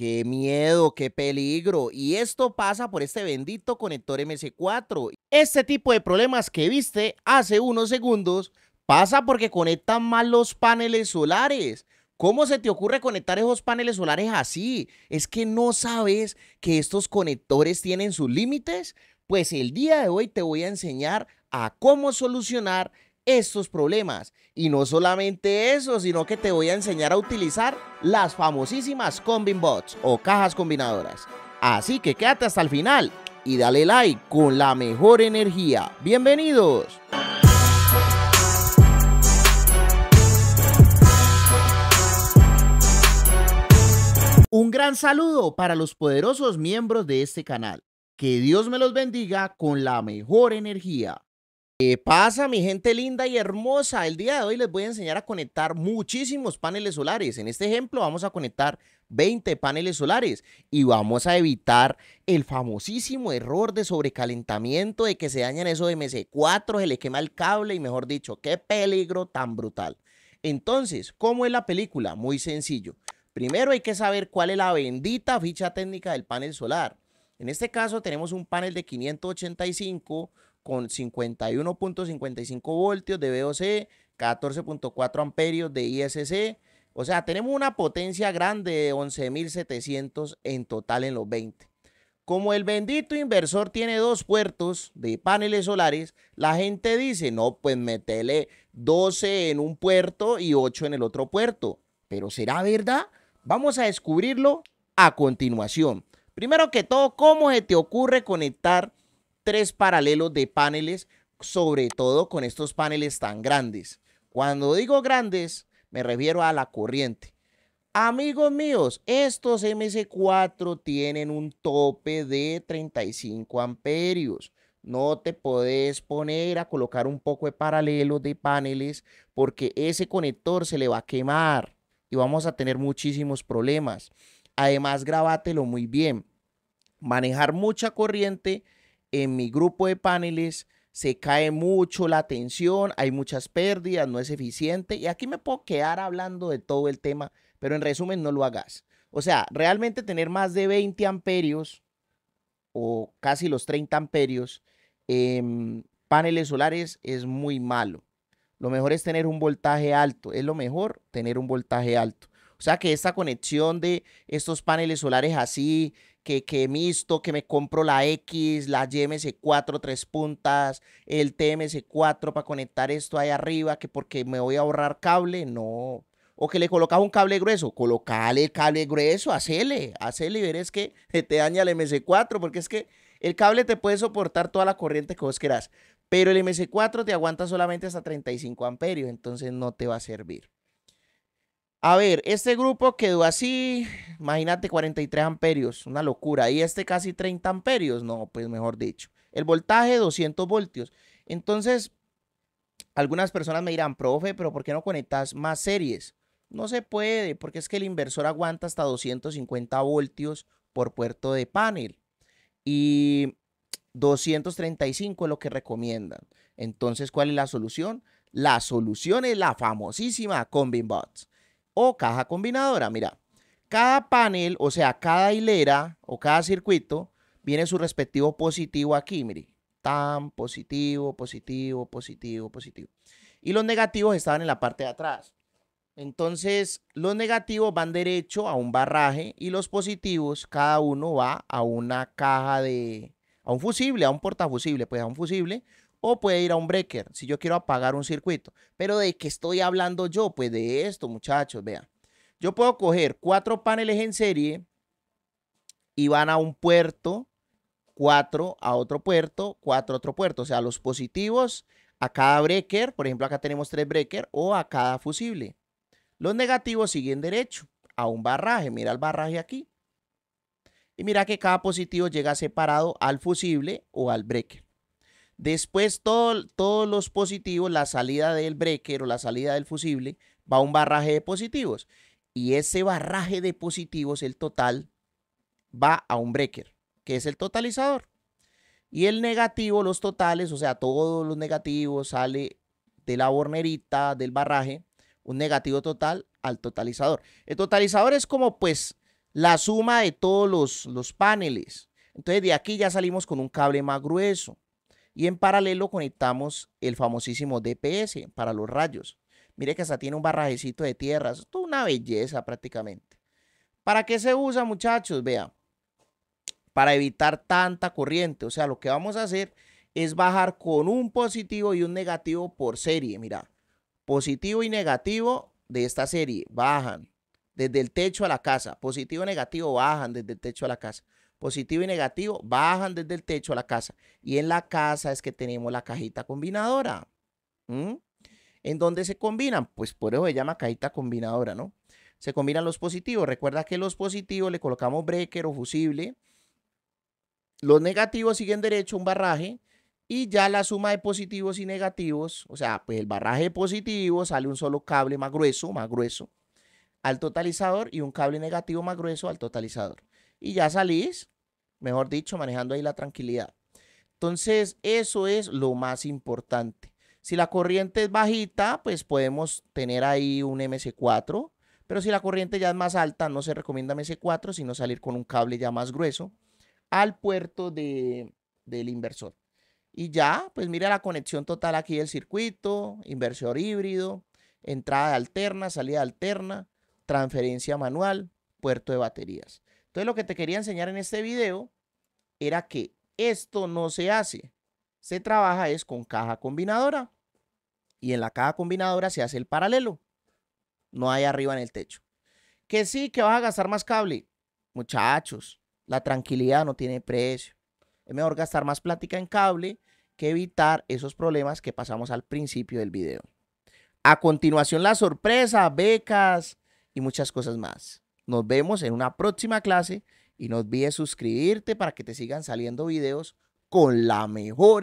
Qué miedo, qué peligro. Y esto pasa por este bendito conector MC4. Este tipo de problemas que viste hace unos segundos pasa porque conectan mal los paneles solares. ¿Cómo se te ocurre conectar esos paneles solares así? ¿Es que no sabes que estos conectores tienen sus límites? Pues el día de hoy te voy a enseñar a cómo solucionar estos problemas. Y no solamente eso, sino que te voy a enseñar a utilizar las famosísimas Combin Bots o cajas combinadoras. Así que quédate hasta el final y dale like con la mejor energía. ¡Bienvenidos! Un gran saludo para los poderosos miembros de este canal. Que Dios me los bendiga con la mejor energía. ¿Qué pasa mi gente linda y hermosa? El día de hoy les voy a enseñar a conectar muchísimos paneles solares. En este ejemplo vamos a conectar 20 paneles solares y vamos a evitar el famosísimo error de sobrecalentamiento de que se dañan esos MC4, se le quema el cable y mejor dicho, qué peligro tan brutal. Entonces, ¿cómo es la película? Muy sencillo. Primero hay que saber cuál es la bendita ficha técnica del panel solar. En este caso tenemos un panel de 585 con 51.55 voltios de VOC, 14.4 amperios de ISC. O sea, tenemos una potencia grande de 11.700 en total en los 20. Como el bendito inversor tiene dos puertos de paneles solares, la gente dice, no, pues metele 12 en un puerto y 8 en el otro puerto. Pero ¿será verdad? Vamos a descubrirlo a continuación. Primero que todo, ¿cómo se te ocurre conectar tres paralelos de paneles, sobre todo con estos paneles tan grandes. Cuando digo grandes, me refiero a la corriente. Amigos míos, estos MC4 tienen un tope de 35 amperios. No te podés poner a colocar un poco de paralelos de paneles porque ese conector se le va a quemar y vamos a tener muchísimos problemas. Además, grabatelo muy bien. Manejar mucha corriente en mi grupo de paneles se cae mucho la tensión, hay muchas pérdidas, no es eficiente. Y aquí me puedo quedar hablando de todo el tema, pero en resumen no lo hagas. O sea, realmente tener más de 20 amperios o casi los 30 amperios en paneles solares es muy malo. Lo mejor es tener un voltaje alto, es lo mejor tener un voltaje alto. O sea que esta conexión de estos paneles solares así que, que misto, que me compro la X, la YMC 4 tres puntas, el TMC 4 para conectar esto ahí arriba, que porque me voy a ahorrar cable, no. O que le colocas un cable grueso, colocale el cable grueso, hacele, hacele y verás que te daña el mc 4 porque es que el cable te puede soportar toda la corriente que vos querás, pero el mc 4 te aguanta solamente hasta 35 amperios, entonces no te va a servir. A ver, este grupo quedó así, imagínate 43 amperios, una locura. Y este casi 30 amperios, no, pues mejor dicho. El voltaje 200 voltios. Entonces, algunas personas me dirán, profe, pero ¿por qué no conectas más series? No se puede, porque es que el inversor aguanta hasta 250 voltios por puerto de panel. Y 235 es lo que recomiendan. Entonces, ¿cuál es la solución? La solución es la famosísima CombiBots o caja combinadora. Mira, cada panel, o sea, cada hilera o cada circuito, viene su respectivo positivo aquí, mire. Tan, positivo, positivo, positivo, positivo. Y los negativos estaban en la parte de atrás. Entonces, los negativos van derecho a un barraje y los positivos, cada uno va a una caja de, a un fusible, a un portafusible, pues a un fusible o puede ir a un breaker si yo quiero apagar un circuito. Pero ¿de qué estoy hablando yo? Pues de esto, muchachos, vean. Yo puedo coger cuatro paneles en serie y van a un puerto, cuatro a otro puerto, cuatro a otro puerto. O sea, los positivos a cada breaker, por ejemplo, acá tenemos tres breaker, o a cada fusible. Los negativos siguen derecho a un barraje. Mira el barraje aquí. Y mira que cada positivo llega separado al fusible o al breaker. Después todo, todos los positivos, la salida del breaker o la salida del fusible, va a un barraje de positivos. Y ese barraje de positivos, el total, va a un breaker, que es el totalizador. Y el negativo, los totales, o sea, todos los negativos, sale de la bornerita, del barraje, un negativo total al totalizador. El totalizador es como pues la suma de todos los, los paneles. Entonces de aquí ya salimos con un cable más grueso. Y en paralelo conectamos el famosísimo DPS para los rayos. Mire que hasta tiene un barrajecito de tierra. una belleza prácticamente. ¿Para qué se usa, muchachos? Vea, para evitar tanta corriente. O sea, lo que vamos a hacer es bajar con un positivo y un negativo por serie. Mira, positivo y negativo de esta serie bajan desde el techo a la casa. Positivo y negativo bajan desde el techo a la casa positivo y negativo, bajan desde el techo a la casa. Y en la casa es que tenemos la cajita combinadora. ¿En dónde se combinan? Pues por eso se llama cajita combinadora, ¿no? Se combinan los positivos. Recuerda que los positivos le colocamos breaker o fusible. Los negativos siguen derecho un barraje. Y ya la suma de positivos y negativos, o sea, pues el barraje positivo sale un solo cable más grueso, más grueso, al totalizador y un cable negativo más grueso al totalizador y ya salís, mejor dicho, manejando ahí la tranquilidad. Entonces, eso es lo más importante. Si la corriente es bajita, pues podemos tener ahí un MC4, pero si la corriente ya es más alta, no se recomienda MC4, sino salir con un cable ya más grueso al puerto de, del inversor. Y ya, pues mira la conexión total aquí del circuito, inversor híbrido, entrada alterna, salida alterna, transferencia manual, puerto de baterías. Entonces lo que te quería enseñar en este video era que esto no se hace. Se trabaja es con caja combinadora y en la caja combinadora se hace el paralelo. No hay arriba en el techo. Que sí, que vas a gastar más cable. Muchachos, la tranquilidad no tiene precio. Es mejor gastar más plática en cable que evitar esos problemas que pasamos al principio del video. A continuación, la sorpresa, becas y muchas cosas más. Nos vemos en una próxima clase y no olvides suscribirte para que te sigan saliendo videos con la mejor.